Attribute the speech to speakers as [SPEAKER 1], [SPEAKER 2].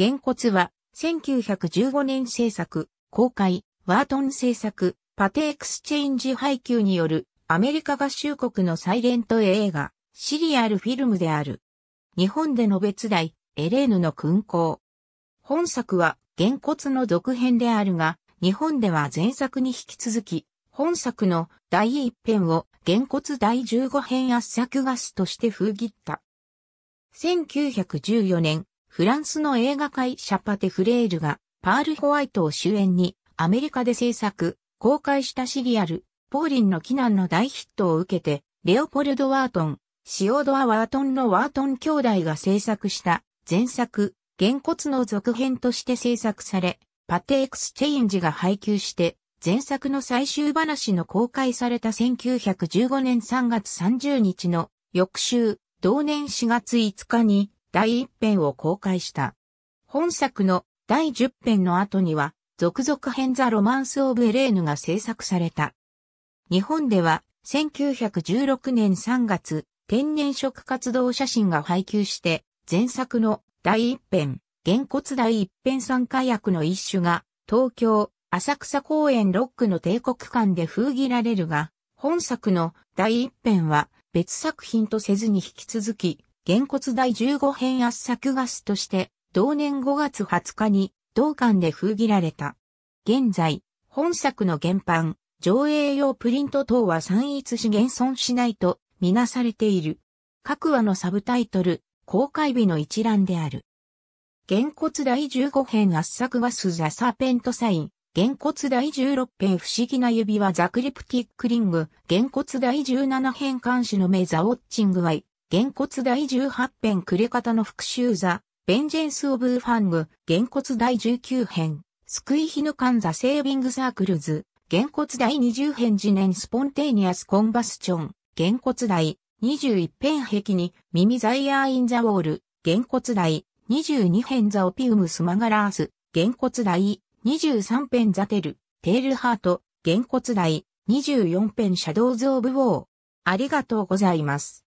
[SPEAKER 1] 原骨は、1915年制作、公開、ワートン制作、パテエクスチェンジ配給による、アメリカ合衆国のサイレント映画、シリアルフィルムである。日本での別題、エレーヌの勲功。本作は、原骨の続編であるが、日本では前作に引き続き、本作の第一編を原骨第15編圧作ガスとして封切った。1914年、フランスの映画界シャパテ・フレールが、パール・ホワイトを主演に、アメリカで制作、公開したシリアル、ポーリンの機難の大ヒットを受けて、レオポルド・ワートン、シオドア・ワートンのワートン兄弟が制作した前作、原骨の続編として制作され、パテ・エクスチェインジが配給して、前作の最終話の公開された1915年3月30日の翌週、同年4月5日に第1編を公開した。本作の第10編の後には、続々編ザ・ロマンス・オブ・エレーヌが制作された。日本では、1916年3月、天然色活動写真が配給して、前作の第一編、原骨第一編参加役の一種が、東京、浅草公園ロックの帝国館で封切られるが、本作の第一編は別作品とせずに引き続き、原骨第15編圧作ガスとして、同年5月20日に、同館で封切られた。現在、本作の原版、上映用プリント等は散逸し現存しないと、みなされている。各話のサブタイトル、公開日の一覧である。原骨第15編圧作ガスザサーペントサイン。原骨第16編不思議な指輪ザクリプティックリング。原骨第17編監視の目ザウォッチングアイ。原骨第18編暮れ方の復讐座、ベンジェンス・オブ・ファング、原骨第19編、救い日かんザ・セービング・サークルズ、原骨第20編次年スポンテーニアス・コンバスチョン、原骨第21編壁に、耳ザイヤー・イン・ザ・ウォール、原骨第22編ザ・オピウム・スマガラース、原骨第23編ザ・テル、テール・ハート、原骨第24編シャドウズ・オブ・ウォー。ありがとうございます。